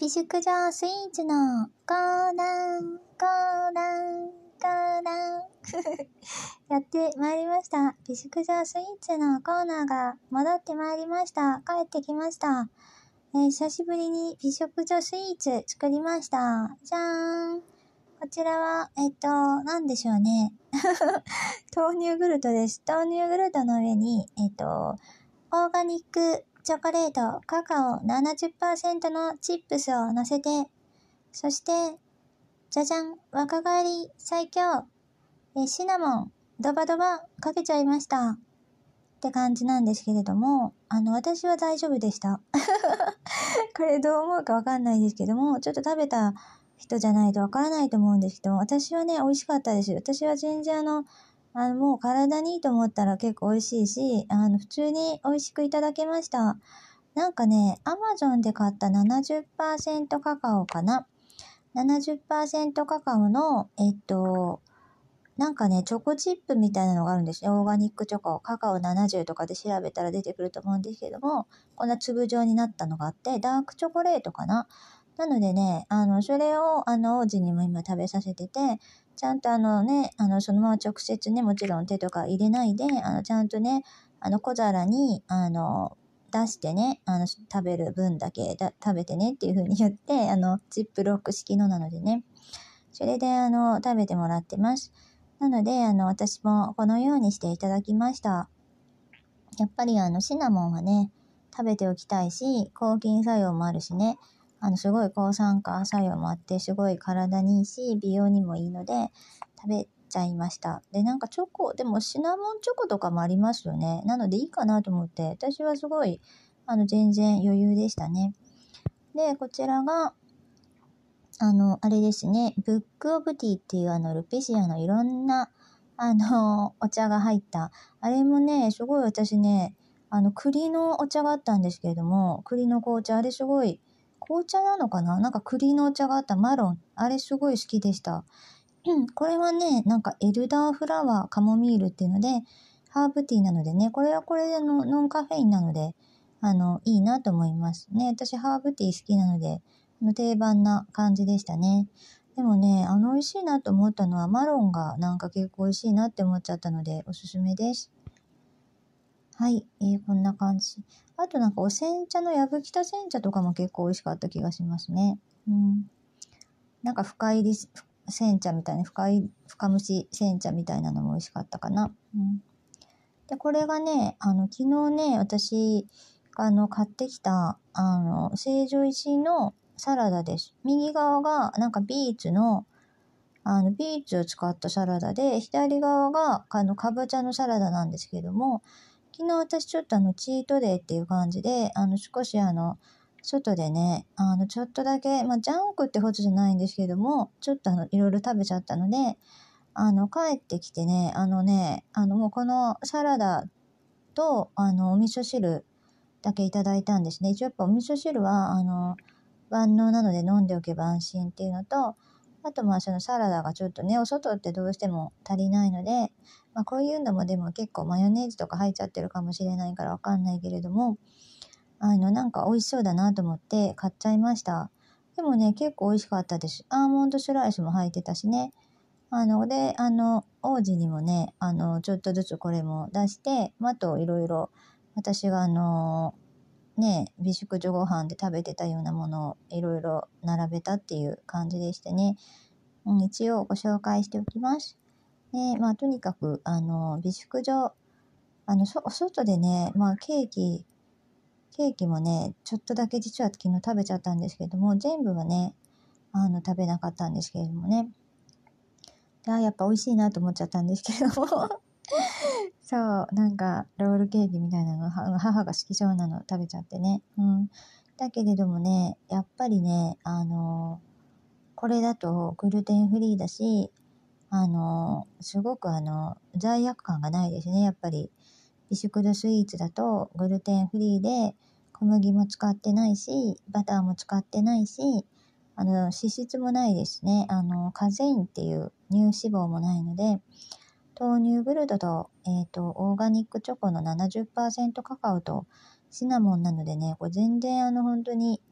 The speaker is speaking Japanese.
美食場スイーツのコーナー、コーナー、コーナー。やってまいりました。美食場スイーツのコーナーが戻ってまいりました。帰ってきました。えー、久しぶりに美食女スイーツ作りました。じゃーん。こちらは、えっと、なんでしょうね。豆乳グルトです。豆乳グルトの上に、えっと、オーガニックチョコレート、カカオ70%のチップスを乗せて、そして、じゃじゃん、若返り最強、えシナモン、ドバドバかけちゃいました。って感じなんですけれども、あの、私は大丈夫でした。これどう思うかわかんないですけども、ちょっと食べた人じゃないとわからないと思うんですけど私はね、美味しかったです。私は全然あの、あの、もう体にいいと思ったら結構美味しいし、あの、普通に美味しくいただけました。なんかね、アマゾンで買った70%カカオかな。70%カカオの、えっと、なんかね、チョコチップみたいなのがあるんですね。オーガニックチョコ、カカオ70とかで調べたら出てくると思うんですけども、こんな粒状になったのがあって、ダークチョコレートかななのでね、あの、それを、あの、王子にも今食べさせてて、ちゃんとあのね、あの、そのまま直接ね、もちろん手とか入れないで、あの、ちゃんとね、あの、小皿に、あの、出してね、あの、食べる分だけだ食べてねっていう風に言って、あの、ジップロック式のなのでね、それで、あの、食べてもらってます。なので、あの、私もこのようにしていただきました。やっぱりあの、シナモンはね、食べておきたいし、抗菌作用もあるしね、あの、すごい抗酸化作用もあって、すごい体にいいし、美容にもいいので、食べちゃいました。で、なんかチョコ、でもシナモンチョコとかもありますよね。なのでいいかなと思って、私はすごい、あの、全然余裕でしたね。で、こちらが、あの、あれですね、ブックオブティっていうあの、ルピシアのいろんな、あの、お茶が入った。あれもね、すごい私ね、あの、栗のお茶があったんですけれども、栗の紅茶、あれすごい、紅茶なのかななんか栗のお茶があったマロン。あれすごい好きでした。これはね、なんかエルダーフラワーカモミールっていうので、ハーブティーなのでね、これはこれでのノンカフェインなので、あの、いいなと思いますね。私ハーブティー好きなので、の定番な感じでしたね。でもね、あの美味しいなと思ったのはマロンがなんか結構美味しいなって思っちゃったのでおすすめです。はい、えー、こんな感じ。あとなんかお煎茶の矢吹きた煎茶とかも結構美味しかった気がしますね。うん。なんか深入り煎茶みたいな、深い、深蒸し煎茶みたいなのも美味しかったかな。うん。で、これがね、あの、昨日ね、私、あの、買ってきた、あの、成城石のサラダです。右側が、なんかビーツの、あの、ビーツを使ったサラダで、左側が、あの、かぼちゃのサラダなんですけども、昨日私ちょっとあのチートデイっていう感じで、あの少しあの、外でね、あのちょっとだけ、まあジャンクってことじゃないんですけども、ちょっとあのいろいろ食べちゃったので、あの帰ってきてね、あのね、あのもうこのサラダとあのお味噌汁だけいただいたんですね。一応やっぱお味噌汁はあの万能なので飲んでおけば安心っていうのと、あとまあそのサラダがちょっとね、お外ってどうしても足りないので、まあこういうのもでも結構マヨネーズとか入っちゃってるかもしれないからわかんないけれども、あのなんか美味しそうだなと思って買っちゃいました。でもね、結構美味しかったです。アーモンドスライスも入ってたしね。あの、で、あの、王子にもね、あの、ちょっとずつこれも出して、あといろいろ、私があのーね、美食女ご飯で食べてたようなものをいろいろ並べたっていう感じでしてね。うん、一応ご紹介しておきます。で、まあ、とにかく、あの、美食女、あの、そ、外でね、まあ、ケーキ、ケーキもね、ちょっとだけ実は昨日食べちゃったんですけども、全部はね、あの、食べなかったんですけれどもね。あ、やっぱ美味しいなと思っちゃったんですけどもそう、なんか、ロールケーキみたいなの、母が好きそうなの食べちゃってね。うん。だけれどもね、やっぱりね、あの、これだとグルテンフリーだし、あの、すごくあの、罪悪感がないですね、やっぱり。ビシクドスイーツだとグルテンフリーで、小麦も使ってないし、バターも使ってないし、あの、脂質もないですね。あの、カゼインっていう乳脂肪もないので、豆乳グルドと、えっ、ー、と、オーガニックチョコの70%カカオとシナモンなのでね、これ全然あの、本当に